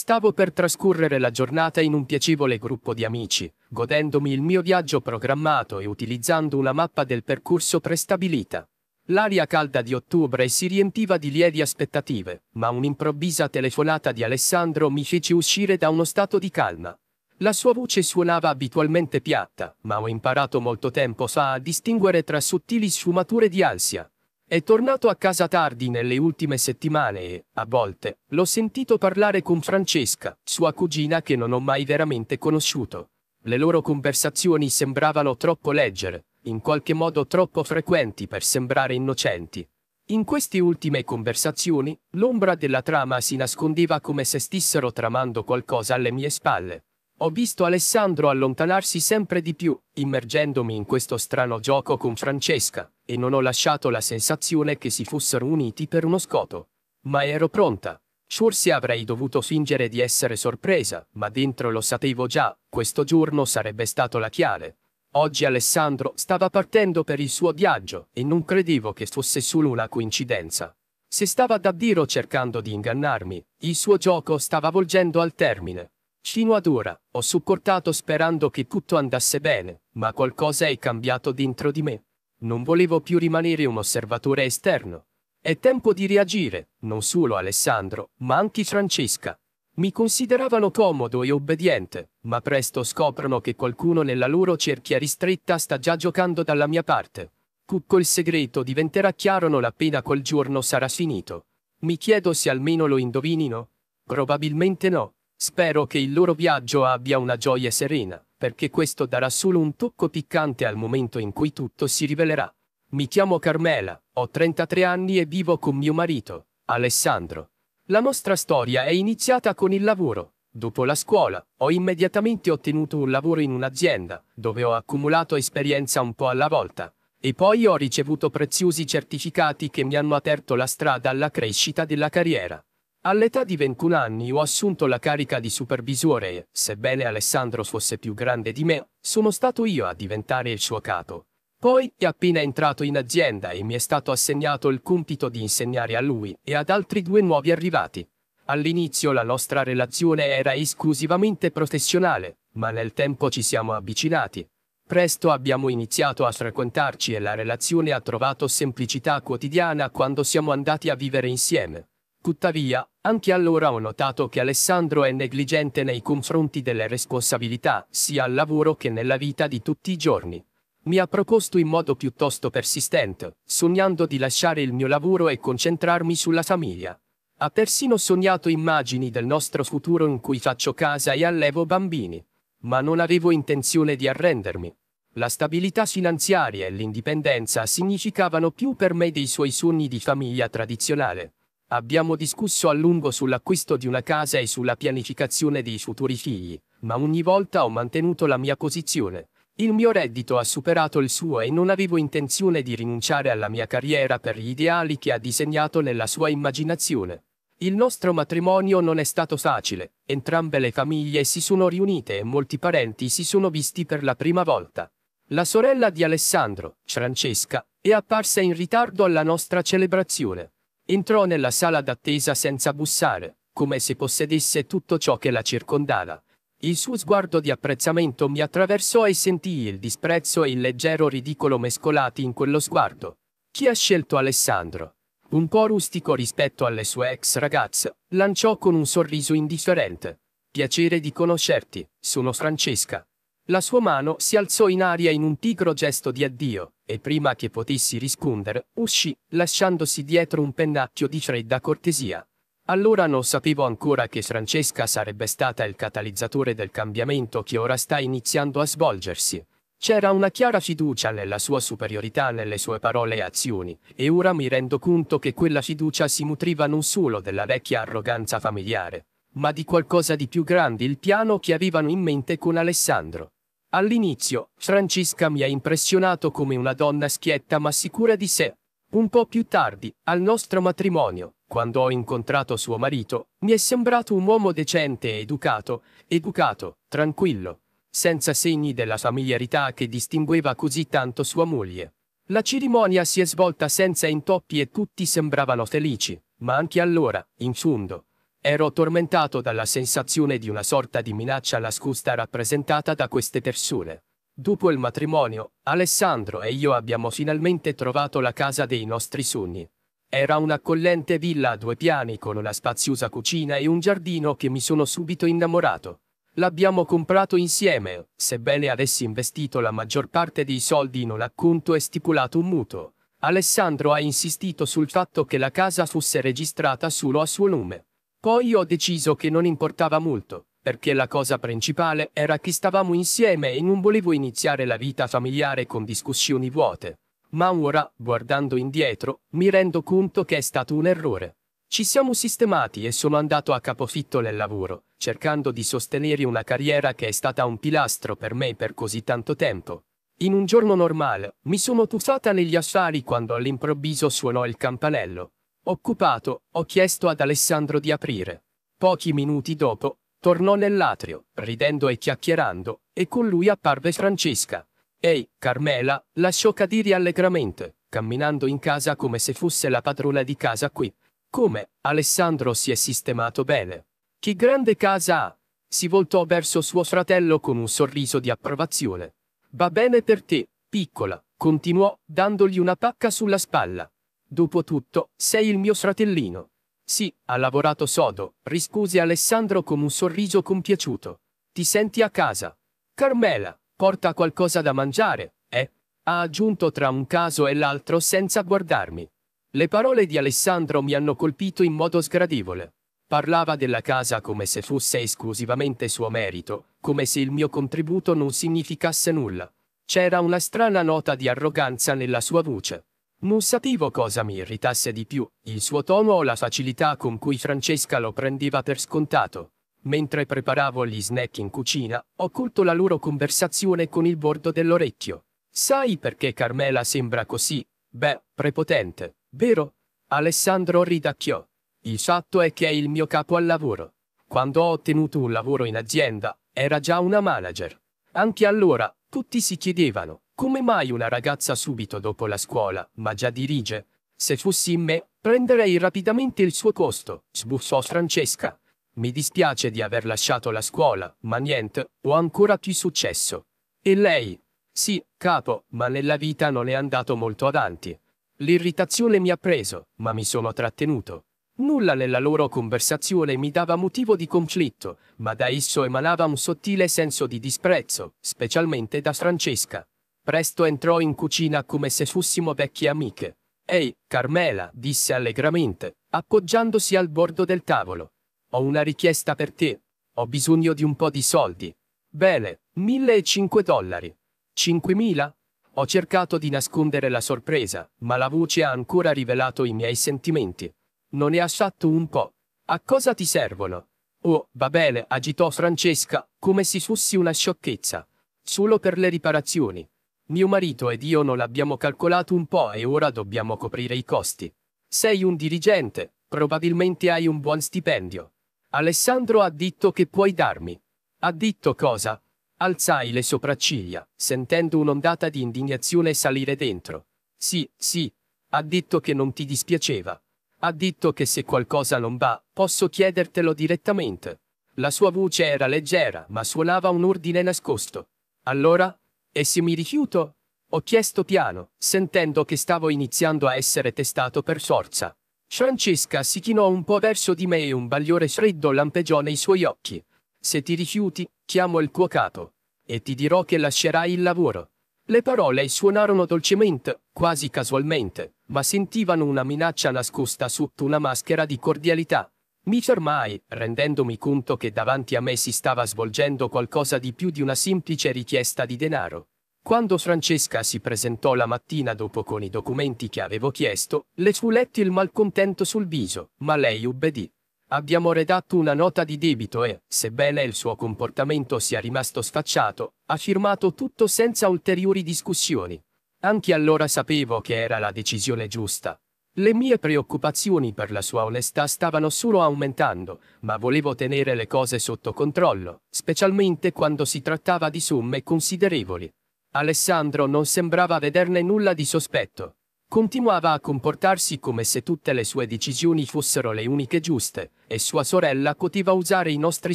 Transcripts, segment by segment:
Stavo per trascorrere la giornata in un piacevole gruppo di amici, godendomi il mio viaggio programmato e utilizzando una mappa del percorso prestabilita. L'aria calda di ottobre si riempiva di lievi aspettative, ma un'improvvisa telefonata di Alessandro mi fece uscire da uno stato di calma. La sua voce suonava abitualmente piatta, ma ho imparato molto tempo fa a distinguere tra sottili sfumature di ansia, è tornato a casa tardi nelle ultime settimane e, a volte, l'ho sentito parlare con Francesca, sua cugina che non ho mai veramente conosciuto. Le loro conversazioni sembravano troppo leggere, in qualche modo troppo frequenti per sembrare innocenti. In queste ultime conversazioni, l'ombra della trama si nascondeva come se stessero tramando qualcosa alle mie spalle. Ho visto Alessandro allontanarsi sempre di più, immergendomi in questo strano gioco con Francesca, e non ho lasciato la sensazione che si fossero uniti per uno scopo. Ma ero pronta. Forse avrei dovuto fingere di essere sorpresa, ma dentro lo sapevo già, questo giorno sarebbe stato la chiave. Oggi Alessandro stava partendo per il suo viaggio e non credevo che fosse solo una coincidenza. Se stava davvero cercando di ingannarmi, il suo gioco stava volgendo al termine. Fino ad ora, ho supportato sperando che tutto andasse bene, ma qualcosa è cambiato dentro di me. Non volevo più rimanere un osservatore esterno. È tempo di reagire, non solo Alessandro, ma anche Francesca. Mi consideravano comodo e obbediente, ma presto scoprono che qualcuno nella loro cerchia ristretta sta già giocando dalla mia parte. Cucco il segreto diventerà chiaro non appena quel giorno sarà finito. Mi chiedo se almeno lo indovinino? Probabilmente no. Spero che il loro viaggio abbia una gioia serena perché questo darà solo un tocco piccante al momento in cui tutto si rivelerà. Mi chiamo Carmela, ho 33 anni e vivo con mio marito, Alessandro. La nostra storia è iniziata con il lavoro. Dopo la scuola, ho immediatamente ottenuto un lavoro in un'azienda, dove ho accumulato esperienza un po' alla volta. E poi ho ricevuto preziosi certificati che mi hanno aperto la strada alla crescita della carriera. All'età di 21 anni ho assunto la carica di supervisore e, sebbene Alessandro fosse più grande di me, sono stato io a diventare il suo capo. Poi è appena entrato in azienda e mi è stato assegnato il compito di insegnare a lui e ad altri due nuovi arrivati. All'inizio la nostra relazione era esclusivamente professionale, ma nel tempo ci siamo avvicinati. Presto abbiamo iniziato a frequentarci e la relazione ha trovato semplicità quotidiana quando siamo andati a vivere insieme. Tuttavia, anche allora ho notato che Alessandro è negligente nei confronti delle responsabilità, sia al lavoro che nella vita di tutti i giorni. Mi ha proposto in modo piuttosto persistente, sognando di lasciare il mio lavoro e concentrarmi sulla famiglia. Ha persino sognato immagini del nostro futuro in cui faccio casa e allevo bambini. Ma non avevo intenzione di arrendermi. La stabilità finanziaria e l'indipendenza significavano più per me dei suoi sogni di famiglia tradizionale. Abbiamo discusso a lungo sull'acquisto di una casa e sulla pianificazione dei futuri figli, ma ogni volta ho mantenuto la mia posizione. Il mio reddito ha superato il suo e non avevo intenzione di rinunciare alla mia carriera per gli ideali che ha disegnato nella sua immaginazione. Il nostro matrimonio non è stato facile, entrambe le famiglie si sono riunite e molti parenti si sono visti per la prima volta. La sorella di Alessandro, Francesca, è apparsa in ritardo alla nostra celebrazione. Entrò nella sala d'attesa senza bussare, come se possedesse tutto ciò che la circondava. Il suo sguardo di apprezzamento mi attraversò e sentii il disprezzo e il leggero ridicolo mescolati in quello sguardo. Chi ha scelto Alessandro? Un po' rustico rispetto alle sue ex ragazze, lanciò con un sorriso indifferente. Piacere di conoscerti, sono Francesca. La sua mano si alzò in aria in un tigro gesto di addio, e prima che potessi rispondere, uscì, lasciandosi dietro un pennacchio di fredda cortesia. Allora non sapevo ancora che Francesca sarebbe stata il catalizzatore del cambiamento che ora sta iniziando a svolgersi. C'era una chiara fiducia nella sua superiorità nelle sue parole e azioni, e ora mi rendo conto che quella fiducia si nutriva non solo della vecchia arroganza familiare, ma di qualcosa di più grande il piano che avevano in mente con Alessandro. All'inizio, Francesca mi ha impressionato come una donna schietta ma sicura di sé. Un po' più tardi, al nostro matrimonio, quando ho incontrato suo marito, mi è sembrato un uomo decente e educato, educato, tranquillo, senza segni della familiarità che distingueva così tanto sua moglie. La cerimonia si è svolta senza intoppi e tutti sembravano felici, ma anche allora, in fondo, Ero tormentato dalla sensazione di una sorta di minaccia nascosta rappresentata da queste persone. Dopo il matrimonio, Alessandro e io abbiamo finalmente trovato la casa dei nostri sogni. Era un'accollente villa a due piani con una spaziosa cucina e un giardino che mi sono subito innamorato. L'abbiamo comprato insieme, sebbene avessi investito la maggior parte dei soldi in un acconto e stipulato un mutuo. Alessandro ha insistito sul fatto che la casa fosse registrata solo a suo nome. Poi ho deciso che non importava molto, perché la cosa principale era che stavamo insieme e non volevo iniziare la vita familiare con discussioni vuote. Ma ora, guardando indietro, mi rendo conto che è stato un errore. Ci siamo sistemati e sono andato a capofitto nel lavoro, cercando di sostenere una carriera che è stata un pilastro per me per così tanto tempo. In un giorno normale, mi sono tuffata negli affari quando all'improvviso suonò il campanello. Occupato, ho chiesto ad Alessandro di aprire. Pochi minuti dopo, tornò nell'atrio, ridendo e chiacchierando, e con lui apparve Francesca. Ehi, Carmela, lasciò cadere allegramente, camminando in casa come se fosse la padrona di casa qui. Come, Alessandro si è sistemato bene. Che grande casa ha! Si voltò verso suo fratello con un sorriso di approvazione. Va bene per te, piccola, continuò, dandogli una pacca sulla spalla. Dopotutto, sei il mio fratellino. Sì, ha lavorato sodo, rispose Alessandro con un sorriso compiaciuto. Ti senti a casa. Carmela, porta qualcosa da mangiare, eh? Ha aggiunto tra un caso e l'altro senza guardarmi. Le parole di Alessandro mi hanno colpito in modo sgradevole. Parlava della casa come se fosse esclusivamente suo merito, come se il mio contributo non significasse nulla. C'era una strana nota di arroganza nella sua voce. Non sapevo cosa mi irritasse di più, il suo tono o la facilità con cui Francesca lo prendeva per scontato. Mentre preparavo gli snack in cucina, ho colto la loro conversazione con il bordo dell'orecchio. Sai perché Carmela sembra così? Beh, prepotente, vero? Alessandro ridacchiò. Il fatto è che è il mio capo al lavoro. Quando ho ottenuto un lavoro in azienda, era già una manager. Anche allora, tutti si chiedevano, come mai una ragazza subito dopo la scuola, ma già dirige? Se fossi in me, prenderei rapidamente il suo costo, sbuffò Francesca. Mi dispiace di aver lasciato la scuola, ma niente, ho ancora più successo. E lei? Sì, capo, ma nella vita non è andato molto avanti. L'irritazione mi ha preso, ma mi sono trattenuto. Nulla nella loro conversazione mi dava motivo di conflitto, ma da esso emanava un sottile senso di disprezzo, specialmente da Francesca. Presto entrò in cucina come se fossimo vecchie amiche. Ehi, Carmela, disse allegramente, appoggiandosi al bordo del tavolo. Ho una richiesta per te. Ho bisogno di un po' di soldi. Bene, 1.500 dollari. 5.000? Ho cercato di nascondere la sorpresa, ma la voce ha ancora rivelato i miei sentimenti. Non è ha affatto un po'. A cosa ti servono? Oh, va bene, agitò Francesca, come se fossi una sciocchezza. Solo per le riparazioni. Mio marito ed io non l'abbiamo calcolato un po' e ora dobbiamo coprire i costi. Sei un dirigente, probabilmente hai un buon stipendio. Alessandro ha detto che puoi darmi. Ha detto cosa? Alzai le sopracciglia, sentendo un'ondata di indignazione salire dentro. Sì, sì. Ha detto che non ti dispiaceva. Ha detto che se qualcosa non va, posso chiedertelo direttamente. La sua voce era leggera, ma suonava un ordine nascosto. Allora, e se mi rifiuto? Ho chiesto piano, sentendo che stavo iniziando a essere testato per forza. Francesca si chinò un po' verso di me e un bagliore freddo lampeggiò nei suoi occhi. Se ti rifiuti, chiamo il tuo capo. E ti dirò che lascerai il lavoro. Le parole suonarono dolcemente, quasi casualmente, ma sentivano una minaccia nascosta sotto una maschera di cordialità. Mi fermai, rendendomi conto che davanti a me si stava svolgendo qualcosa di più di una semplice richiesta di denaro. Quando Francesca si presentò la mattina dopo con i documenti che avevo chiesto, le fu letto il malcontento sul viso, ma lei ubbidì. Abbiamo redatto una nota di debito e, sebbene il suo comportamento sia rimasto sfacciato, ha firmato tutto senza ulteriori discussioni. Anche allora sapevo che era la decisione giusta, le mie preoccupazioni per la sua onestà stavano solo aumentando, ma volevo tenere le cose sotto controllo, specialmente quando si trattava di somme considerevoli. Alessandro non sembrava vederne nulla di sospetto. Continuava a comportarsi come se tutte le sue decisioni fossero le uniche giuste, e sua sorella poteva usare i nostri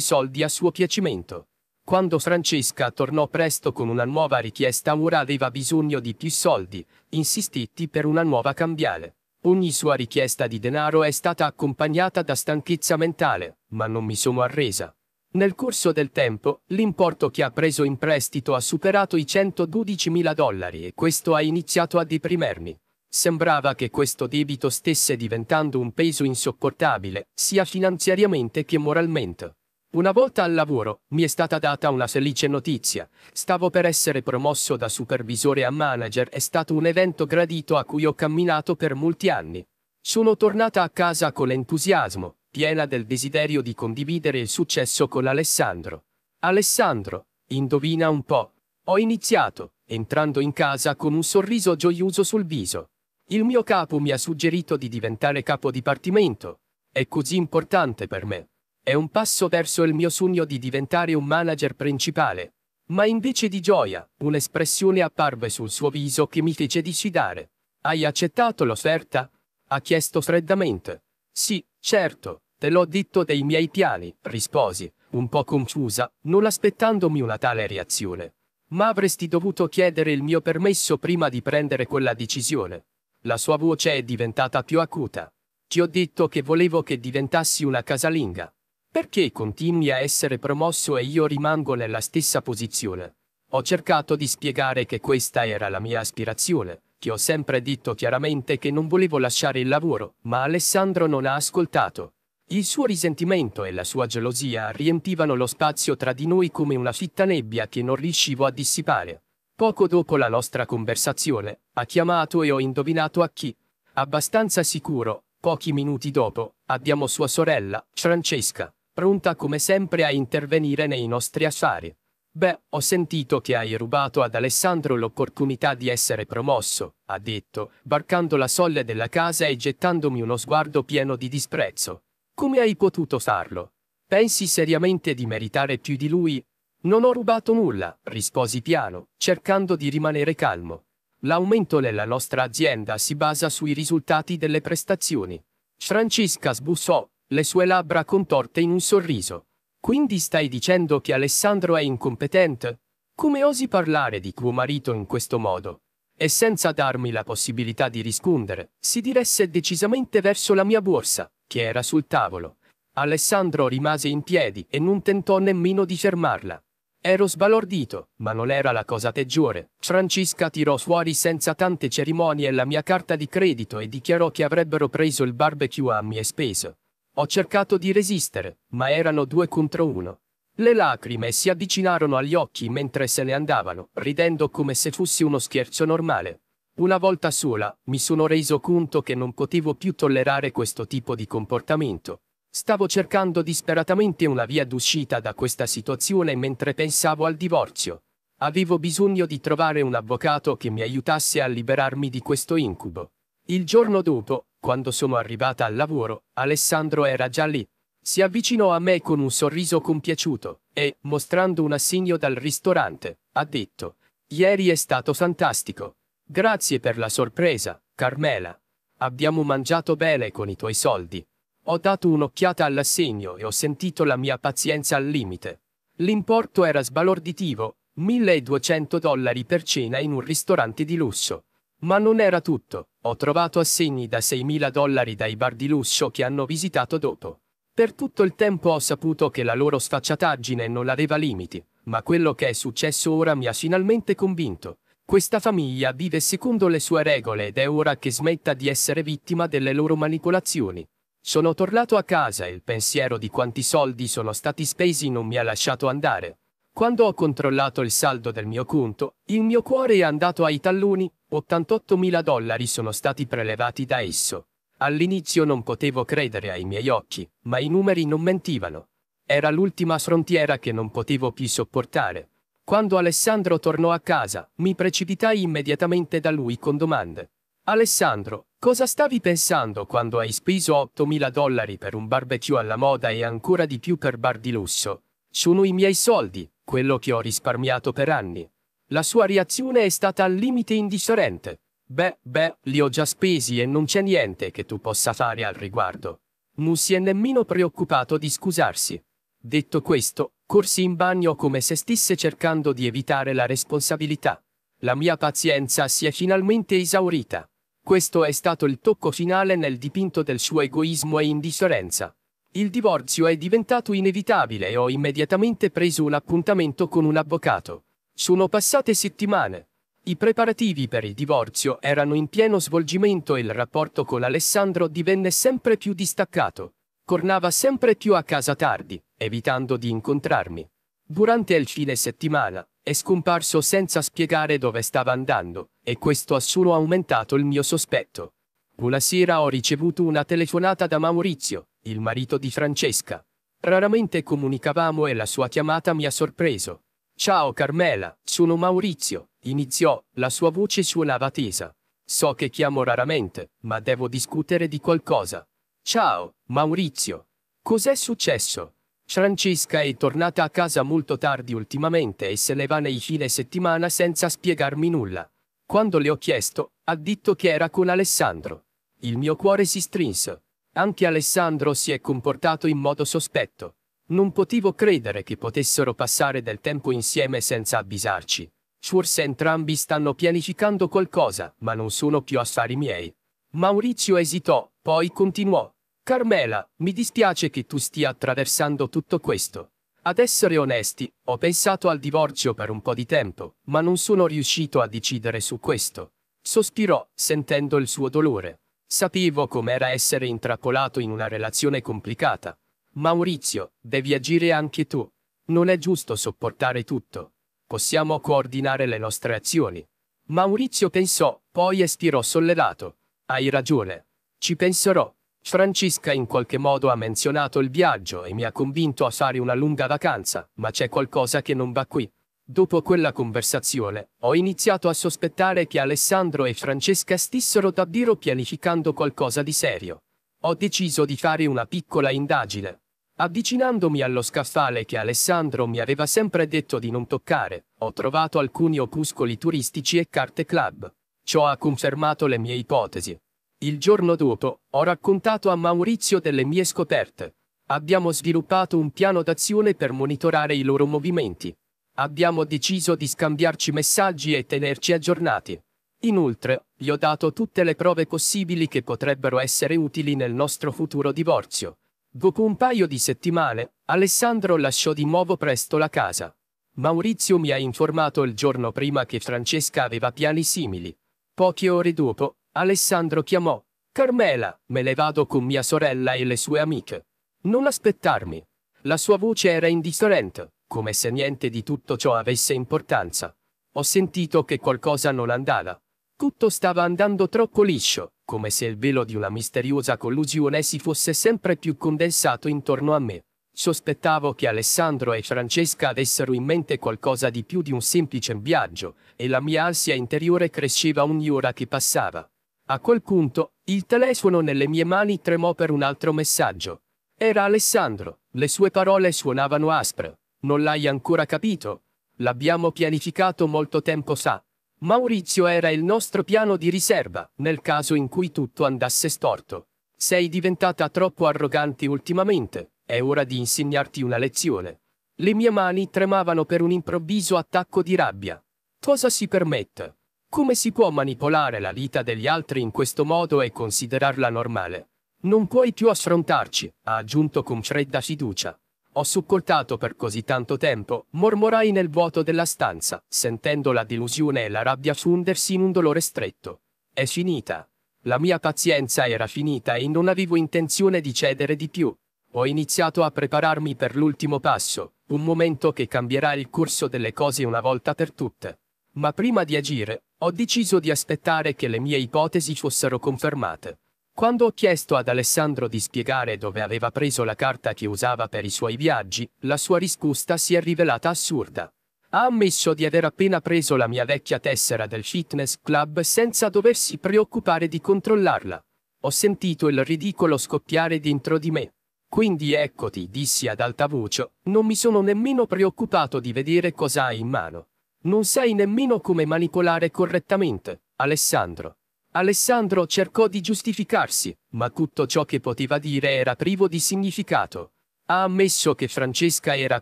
soldi a suo piacimento. Quando Francesca tornò presto con una nuova richiesta ora aveva bisogno di più soldi, insistetti per una nuova cambiale. Ogni sua richiesta di denaro è stata accompagnata da stanchezza mentale, ma non mi sono arresa. Nel corso del tempo, l'importo che ha preso in prestito ha superato i 112.000 dollari e questo ha iniziato a deprimermi. Sembrava che questo debito stesse diventando un peso insopportabile, sia finanziariamente che moralmente. Una volta al lavoro, mi è stata data una felice notizia. Stavo per essere promosso da supervisore a manager, è stato un evento gradito a cui ho camminato per molti anni. Sono tornata a casa con entusiasmo, piena del desiderio di condividere il successo con Alessandro. Alessandro, indovina un po'. Ho iniziato, entrando in casa con un sorriso gioioso sul viso. Il mio capo mi ha suggerito di diventare capo dipartimento. È così importante per me. È un passo verso il mio sogno di diventare un manager principale. Ma invece di gioia, un'espressione apparve sul suo viso che mi fece decidere. Hai accettato l'offerta? Ha chiesto freddamente. Sì, certo, te l'ho detto dei miei piani, risposi, un po' confusa, non aspettandomi una tale reazione. Ma avresti dovuto chiedere il mio permesso prima di prendere quella decisione. La sua voce è diventata più acuta. Ti ho detto che volevo che diventassi una casalinga. Perché continui a essere promosso e io rimango nella stessa posizione? Ho cercato di spiegare che questa era la mia aspirazione, che ho sempre detto chiaramente che non volevo lasciare il lavoro, ma Alessandro non ha ascoltato. Il suo risentimento e la sua gelosia riempivano lo spazio tra di noi come una fitta nebbia che non riuscivo a dissipare. Poco dopo la nostra conversazione, ha chiamato e ho indovinato a chi. Abbastanza sicuro, pochi minuti dopo, abbiamo sua sorella, Francesca pronta come sempre a intervenire nei nostri affari. Beh, ho sentito che hai rubato ad Alessandro l'opportunità di essere promosso, ha detto, barcando la soglia della casa e gettandomi uno sguardo pieno di disprezzo. Come hai potuto farlo? Pensi seriamente di meritare più di lui? Non ho rubato nulla, risposi piano, cercando di rimanere calmo. L'aumento nella nostra azienda si basa sui risultati delle prestazioni. Francesca sbussò, le sue labbra contorte in un sorriso. Quindi stai dicendo che Alessandro è incompetente? Come osi parlare di tuo marito in questo modo? E senza darmi la possibilità di rispondere, si diresse decisamente verso la mia borsa, che era sul tavolo. Alessandro rimase in piedi e non tentò nemmeno di fermarla. Ero sbalordito, ma non era la cosa peggiore. Francesca tirò fuori senza tante cerimonie la mia carta di credito e dichiarò che avrebbero preso il barbecue a mie spese. Ho cercato di resistere, ma erano due contro uno. Le lacrime si avvicinarono agli occhi mentre se ne andavano, ridendo come se fossi uno scherzo normale. Una volta sola, mi sono reso conto che non potevo più tollerare questo tipo di comportamento. Stavo cercando disperatamente una via d'uscita da questa situazione mentre pensavo al divorzio. Avevo bisogno di trovare un avvocato che mi aiutasse a liberarmi di questo incubo. Il giorno dopo, quando sono arrivata al lavoro, Alessandro era già lì. Si avvicinò a me con un sorriso compiaciuto e, mostrando un assegno dal ristorante, ha detto Ieri è stato fantastico. Grazie per la sorpresa, Carmela. Abbiamo mangiato bene con i tuoi soldi. Ho dato un'occhiata all'assegno e ho sentito la mia pazienza al limite. L'importo era sbalorditivo, 1200 dollari per cena in un ristorante di lusso. Ma non era tutto, ho trovato assegni da 6.000 dollari dai bar di lusso che hanno visitato dopo. Per tutto il tempo ho saputo che la loro sfacciataggine non aveva limiti, ma quello che è successo ora mi ha finalmente convinto. Questa famiglia vive secondo le sue regole ed è ora che smetta di essere vittima delle loro manipolazioni. Sono tornato a casa e il pensiero di quanti soldi sono stati spesi non mi ha lasciato andare. Quando ho controllato il saldo del mio conto, il mio cuore è andato ai talloni, 88.000 dollari sono stati prelevati da esso. All'inizio non potevo credere ai miei occhi, ma i numeri non mentivano. Era l'ultima frontiera che non potevo più sopportare. Quando Alessandro tornò a casa, mi precipitai immediatamente da lui con domande. Alessandro, cosa stavi pensando quando hai speso 8.000 dollari per un barbecue alla moda e ancora di più per bar di lusso? Sono i miei soldi, quello che ho risparmiato per anni. La sua reazione è stata al limite indifferente. Beh, beh, li ho già spesi e non c'è niente che tu possa fare al riguardo. Non si è nemmeno preoccupato di scusarsi. Detto questo, corsi in bagno come se stesse cercando di evitare la responsabilità. La mia pazienza si è finalmente esaurita. Questo è stato il tocco finale nel dipinto del suo egoismo e indifferenza. Il divorzio è diventato inevitabile e ho immediatamente preso un appuntamento con un avvocato. Sono passate settimane. I preparativi per il divorzio erano in pieno svolgimento e il rapporto con Alessandro divenne sempre più distaccato. Tornava sempre più a casa tardi, evitando di incontrarmi. Durante il fine settimana, è scomparso senza spiegare dove stava andando, e questo ha solo aumentato il mio sospetto. Una sera ho ricevuto una telefonata da Maurizio, il marito di Francesca. Raramente comunicavamo e la sua chiamata mi ha sorpreso. Ciao Carmela, sono Maurizio, iniziò, la sua voce suonava tesa. So che chiamo raramente, ma devo discutere di qualcosa. Ciao, Maurizio. Cos'è successo? Francesca è tornata a casa molto tardi ultimamente e se ne va nei fine settimana senza spiegarmi nulla. Quando le ho chiesto, ha detto che era con Alessandro. Il mio cuore si strinse. Anche Alessandro si è comportato in modo sospetto. Non potevo credere che potessero passare del tempo insieme senza avvisarci. Forse entrambi stanno pianificando qualcosa, ma non sono più affari miei. Maurizio esitò, poi continuò. Carmela, mi dispiace che tu stia attraversando tutto questo. Ad essere onesti, ho pensato al divorzio per un po' di tempo, ma non sono riuscito a decidere su questo. Sospirò, sentendo il suo dolore. Sapevo com'era essere intrappolato in una relazione complicata. Maurizio, devi agire anche tu. Non è giusto sopportare tutto. Possiamo coordinare le nostre azioni. Maurizio pensò, poi estirò sollevato. Hai ragione. Ci penserò. Francesca in qualche modo ha menzionato il viaggio e mi ha convinto a fare una lunga vacanza, ma c'è qualcosa che non va qui. Dopo quella conversazione, ho iniziato a sospettare che Alessandro e Francesca stessero davvero pianificando qualcosa di serio. Ho deciso di fare una piccola indagine. Avvicinandomi allo scaffale che Alessandro mi aveva sempre detto di non toccare, ho trovato alcuni opuscoli turistici e carte club. Ciò ha confermato le mie ipotesi. Il giorno dopo, ho raccontato a Maurizio delle mie scoperte. Abbiamo sviluppato un piano d'azione per monitorare i loro movimenti. Abbiamo deciso di scambiarci messaggi e tenerci aggiornati. Inoltre, gli ho dato tutte le prove possibili che potrebbero essere utili nel nostro futuro divorzio. Dopo un paio di settimane, Alessandro lasciò di nuovo presto la casa. Maurizio mi ha informato il giorno prima che Francesca aveva piani simili. Poche ore dopo, Alessandro chiamò. Carmela, me ne vado con mia sorella e le sue amiche. Non aspettarmi. La sua voce era indistorente come se niente di tutto ciò avesse importanza. Ho sentito che qualcosa non andava. Tutto stava andando troppo liscio, come se il velo di una misteriosa collusione si fosse sempre più condensato intorno a me. Sospettavo che Alessandro e Francesca avessero in mente qualcosa di più di un semplice viaggio, e la mia ansia interiore cresceva ogni ora che passava. A quel punto, il telefono nelle mie mani tremò per un altro messaggio. Era Alessandro, le sue parole suonavano aspre. Non l'hai ancora capito. L'abbiamo pianificato molto tempo sa. Maurizio era il nostro piano di riserva, nel caso in cui tutto andasse storto. Sei diventata troppo arrogante ultimamente, è ora di insegnarti una lezione. Le mie mani tremavano per un improvviso attacco di rabbia. Cosa si permette? Come si può manipolare la vita degli altri in questo modo e considerarla normale? Non puoi più affrontarci, ha aggiunto con fredda fiducia. Ho supportato per così tanto tempo, mormorai nel vuoto della stanza, sentendo la delusione e la rabbia fundersi in un dolore stretto. È finita. La mia pazienza era finita e non avevo intenzione di cedere di più. Ho iniziato a prepararmi per l'ultimo passo, un momento che cambierà il corso delle cose una volta per tutte. Ma prima di agire, ho deciso di aspettare che le mie ipotesi fossero confermate. Quando ho chiesto ad Alessandro di spiegare dove aveva preso la carta che usava per i suoi viaggi, la sua risposta si è rivelata assurda. Ha ammesso di aver appena preso la mia vecchia tessera del fitness club senza doversi preoccupare di controllarla. Ho sentito il ridicolo scoppiare dentro di me. Quindi eccoti, dissi ad alta voce, non mi sono nemmeno preoccupato di vedere cosa hai in mano. Non sai nemmeno come manipolare correttamente, Alessandro. Alessandro cercò di giustificarsi, ma tutto ciò che poteva dire era privo di significato. Ha ammesso che Francesca era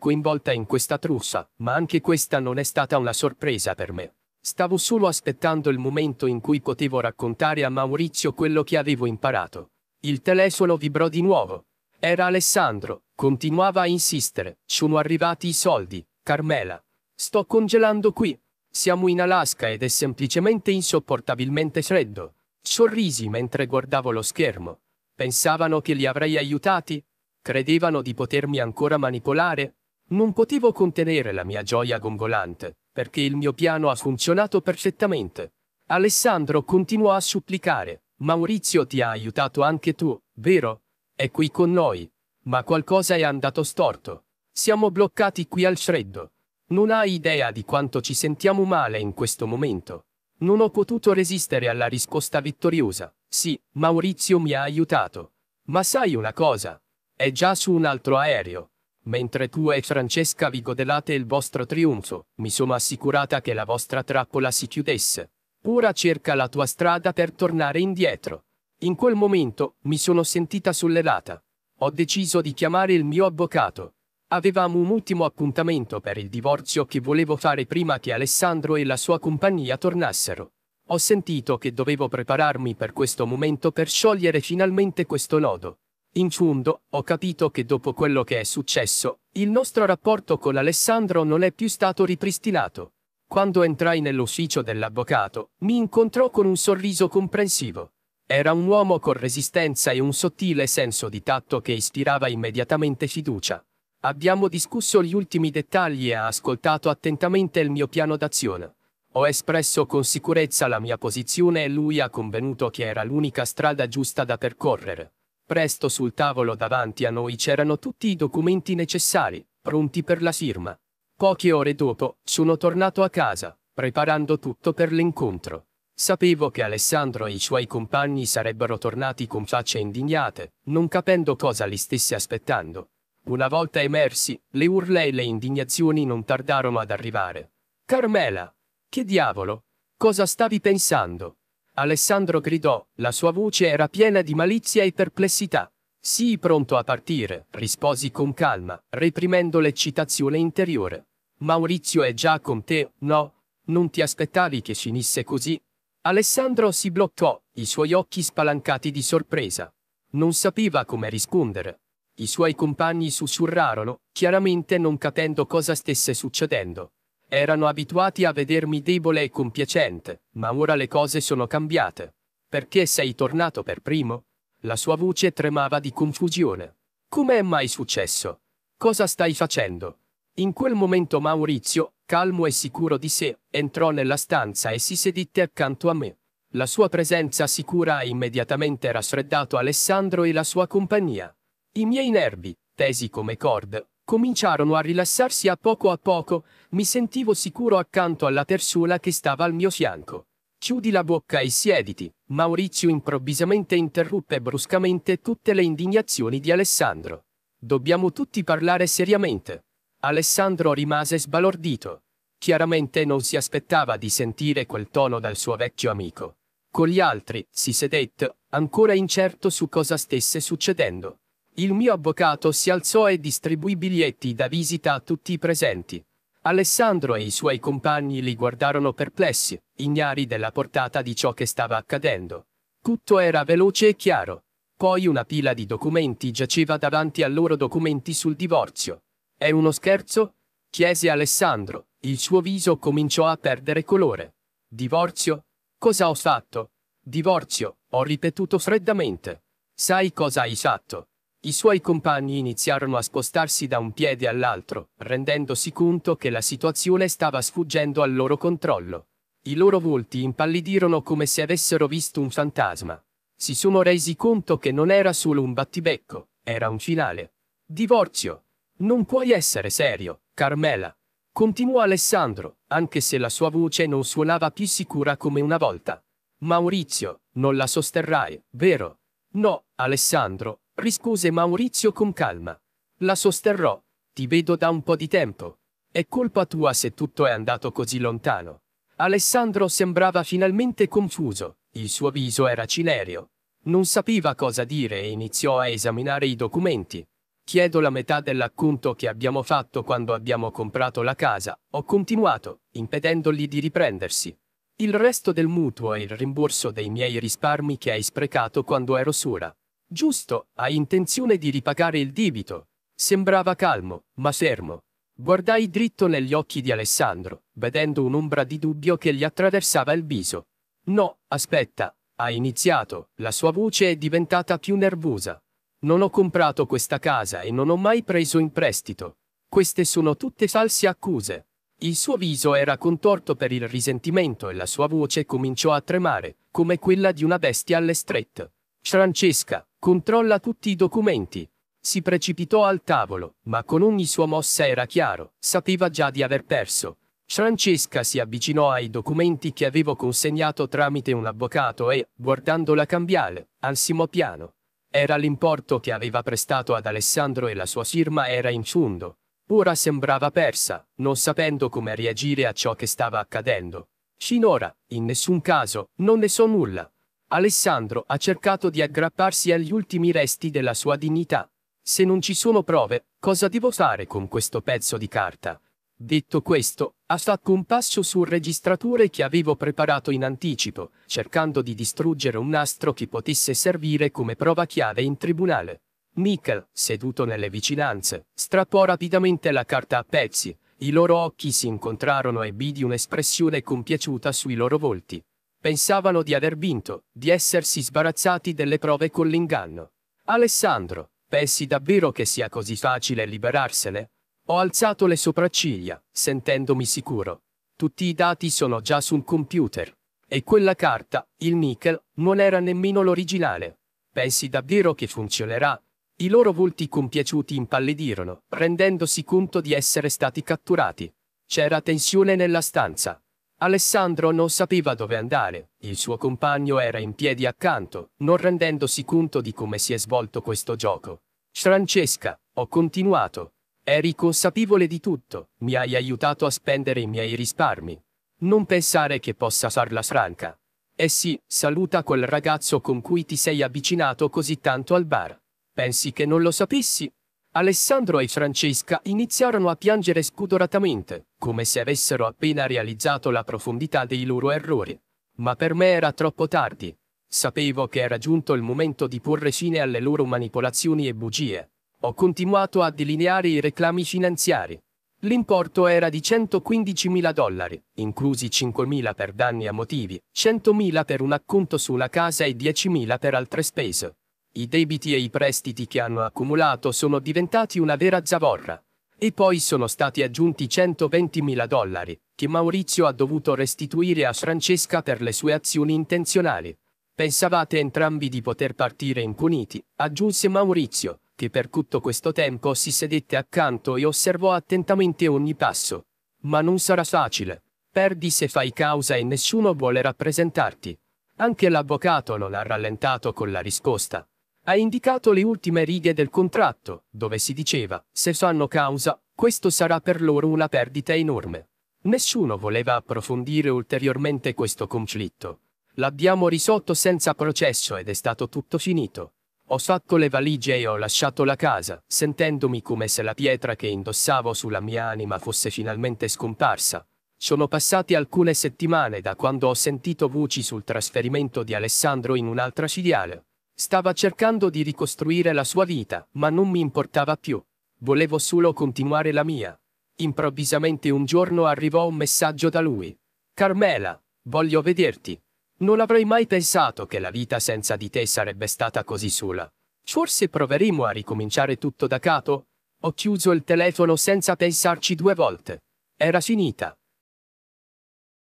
coinvolta in questa trussa, ma anche questa non è stata una sorpresa per me. Stavo solo aspettando il momento in cui potevo raccontare a Maurizio quello che avevo imparato. Il telefono vibrò di nuovo. Era Alessandro, continuava a insistere. Sono arrivati i soldi, Carmela. Sto congelando qui, siamo in Alaska ed è semplicemente insopportabilmente freddo. Sorrisi mentre guardavo lo schermo. Pensavano che li avrei aiutati? Credevano di potermi ancora manipolare? Non potevo contenere la mia gioia gongolante, perché il mio piano ha funzionato perfettamente. Alessandro continuò a supplicare. Maurizio ti ha aiutato anche tu, vero? È qui con noi. Ma qualcosa è andato storto. Siamo bloccati qui al freddo. Non hai idea di quanto ci sentiamo male in questo momento. Non ho potuto resistere alla risposta vittoriosa. Sì, Maurizio mi ha aiutato. Ma sai una cosa? È già su un altro aereo. Mentre tu e Francesca vi godelate il vostro trionfo, mi sono assicurata che la vostra trappola si chiudesse. Ora cerca la tua strada per tornare indietro. In quel momento mi sono sentita sollevata. Ho deciso di chiamare il mio avvocato. Avevamo un ultimo appuntamento per il divorzio che volevo fare prima che Alessandro e la sua compagnia tornassero. Ho sentito che dovevo prepararmi per questo momento per sciogliere finalmente questo nodo. In fondo, ho capito che dopo quello che è successo, il nostro rapporto con Alessandro non è più stato ripristinato. Quando entrai nell'ufficio dell'avvocato, mi incontrò con un sorriso comprensivo. Era un uomo con resistenza e un sottile senso di tatto che ispirava immediatamente fiducia. Abbiamo discusso gli ultimi dettagli e ha ascoltato attentamente il mio piano d'azione. Ho espresso con sicurezza la mia posizione e lui ha convenuto che era l'unica strada giusta da percorrere. Presto sul tavolo davanti a noi c'erano tutti i documenti necessari, pronti per la firma. Poche ore dopo, sono tornato a casa, preparando tutto per l'incontro. Sapevo che Alessandro e i suoi compagni sarebbero tornati con facce indignate, non capendo cosa li stesse aspettando. Una volta emersi, le urla e le indignazioni non tardarono ad arrivare. Carmela! Che diavolo? Cosa stavi pensando? Alessandro gridò, la sua voce era piena di malizia e perplessità. Sii pronto a partire, risposi con calma, reprimendo l'eccitazione interiore. Maurizio è già con te, no? Non ti aspettavi che finisse così? Alessandro si bloccò, i suoi occhi spalancati di sorpresa. Non sapeva come rispondere. I suoi compagni sussurrarono, chiaramente non capendo cosa stesse succedendo. Erano abituati a vedermi debole e compiacente, ma ora le cose sono cambiate. Perché sei tornato per primo? La sua voce tremava di confusione. Com'è mai successo? Cosa stai facendo? In quel momento Maurizio, calmo e sicuro di sé, entrò nella stanza e si sedette accanto a me. La sua presenza sicura ha immediatamente raffreddato Alessandro e la sua compagnia. I miei nervi, tesi come cord, cominciarono a rilassarsi a poco a poco, mi sentivo sicuro accanto alla terzula che stava al mio fianco. Chiudi la bocca e siediti. Maurizio improvvisamente interruppe bruscamente tutte le indignazioni di Alessandro. Dobbiamo tutti parlare seriamente. Alessandro rimase sbalordito. Chiaramente non si aspettava di sentire quel tono dal suo vecchio amico. Con gli altri, si sedette, ancora incerto su cosa stesse succedendo. Il mio avvocato si alzò e distribuì biglietti da visita a tutti i presenti. Alessandro e i suoi compagni li guardarono perplessi, ignari della portata di ciò che stava accadendo. Tutto era veloce e chiaro. Poi una pila di documenti giaceva davanti a loro documenti sul divorzio. È uno scherzo? chiese Alessandro. Il suo viso cominciò a perdere colore. Divorzio? Cosa ho fatto? Divorzio, ho ripetuto freddamente. Sai cosa hai fatto? I suoi compagni iniziarono a spostarsi da un piede all'altro, rendendosi conto che la situazione stava sfuggendo al loro controllo. I loro volti impallidirono come se avessero visto un fantasma. Si sono resi conto che non era solo un battibecco, era un finale. Divorzio. Non puoi essere serio, Carmela. Continuò Alessandro, anche se la sua voce non suonava più sicura come una volta. Maurizio, non la sosterrai, vero? No, Alessandro, rispose Maurizio con calma. La sosterrò, ti vedo da un po' di tempo. È colpa tua se tutto è andato così lontano. Alessandro sembrava finalmente confuso, il suo viso era cinereo. Non sapeva cosa dire e iniziò a esaminare i documenti. Chiedo la metà dell'acconto che abbiamo fatto quando abbiamo comprato la casa, ho continuato, impedendogli di riprendersi. Il resto del mutuo e il rimborso dei miei risparmi che hai sprecato quando ero sola. Giusto, hai intenzione di ripagare il debito. Sembrava calmo, ma fermo. Guardai dritto negli occhi di Alessandro, vedendo un'ombra di dubbio che gli attraversava il viso. No, aspetta, ha iniziato, la sua voce è diventata più nervosa. Non ho comprato questa casa e non ho mai preso in prestito. Queste sono tutte false accuse. Il suo viso era contorto per il risentimento e la sua voce cominciò a tremare, come quella di una bestia alle strette. Francesca, Controlla tutti i documenti. Si precipitò al tavolo, ma con ogni sua mossa era chiaro, sapeva già di aver perso. Francesca si avvicinò ai documenti che avevo consegnato tramite un avvocato e, guardando la cambiale, ansimò piano. Era l'importo che aveva prestato ad Alessandro e la sua firma era in fondo. Ora sembrava persa, non sapendo come reagire a ciò che stava accadendo. Finora, in nessun caso, non ne so nulla, Alessandro ha cercato di aggrapparsi agli ultimi resti della sua dignità. Se non ci sono prove, cosa devo fare con questo pezzo di carta? Detto questo, ha fatto un passo sul registratore che avevo preparato in anticipo, cercando di distruggere un nastro che potesse servire come prova chiave in tribunale. Michael, seduto nelle vicinanze, strappò rapidamente la carta a pezzi, i loro occhi si incontrarono e vidi un'espressione compiaciuta sui loro volti. Pensavano di aver vinto, di essersi sbarazzati delle prove con l'inganno. Alessandro, pensi davvero che sia così facile liberarsene? Ho alzato le sopracciglia, sentendomi sicuro. Tutti i dati sono già sul computer. E quella carta, il nickel, non era nemmeno l'originale. Pensi davvero che funzionerà? I loro volti compiaciuti impallidirono, rendendosi conto di essere stati catturati. C'era tensione nella stanza. Alessandro non sapeva dove andare, il suo compagno era in piedi accanto, non rendendosi conto di come si è svolto questo gioco. Francesca, ho continuato. Eri consapevole di tutto, mi hai aiutato a spendere i miei risparmi. Non pensare che possa farla franca. Eh sì, saluta quel ragazzo con cui ti sei avvicinato così tanto al bar. Pensi che non lo sapessi? Alessandro e Francesca iniziarono a piangere scudoratamente, come se avessero appena realizzato la profondità dei loro errori. Ma per me era troppo tardi. Sapevo che era giunto il momento di porre fine alle loro manipolazioni e bugie. Ho continuato a delineare i reclami finanziari. L'importo era di 115.000 dollari, inclusi 5.000 per danni a motivi, 100.000 per un acconto sulla casa e 10.000 per altre spese. I debiti e i prestiti che hanno accumulato sono diventati una vera zavorra. E poi sono stati aggiunti 120.000 dollari, che Maurizio ha dovuto restituire a Francesca per le sue azioni intenzionali. Pensavate entrambi di poter partire impuniti, aggiunse Maurizio, che per tutto questo tempo si sedette accanto e osservò attentamente ogni passo. Ma non sarà facile. Perdi se fai causa e nessuno vuole rappresentarti. Anche l'avvocato non ha rallentato con la risposta. Ha indicato le ultime righe del contratto, dove si diceva, se fanno causa, questo sarà per loro una perdita enorme. Nessuno voleva approfondire ulteriormente questo conflitto. L'abbiamo risolto senza processo ed è stato tutto finito. Ho fatto le valigie e ho lasciato la casa, sentendomi come se la pietra che indossavo sulla mia anima fosse finalmente scomparsa. Sono passate alcune settimane da quando ho sentito voci sul trasferimento di Alessandro in un'altra filiale. Stava cercando di ricostruire la sua vita, ma non mi importava più. Volevo solo continuare la mia. Improvvisamente un giorno arrivò un messaggio da lui. Carmela, voglio vederti. Non avrei mai pensato che la vita senza di te sarebbe stata così sola. Forse proveremo a ricominciare tutto da capo? Ho chiuso il telefono senza pensarci due volte. Era finita.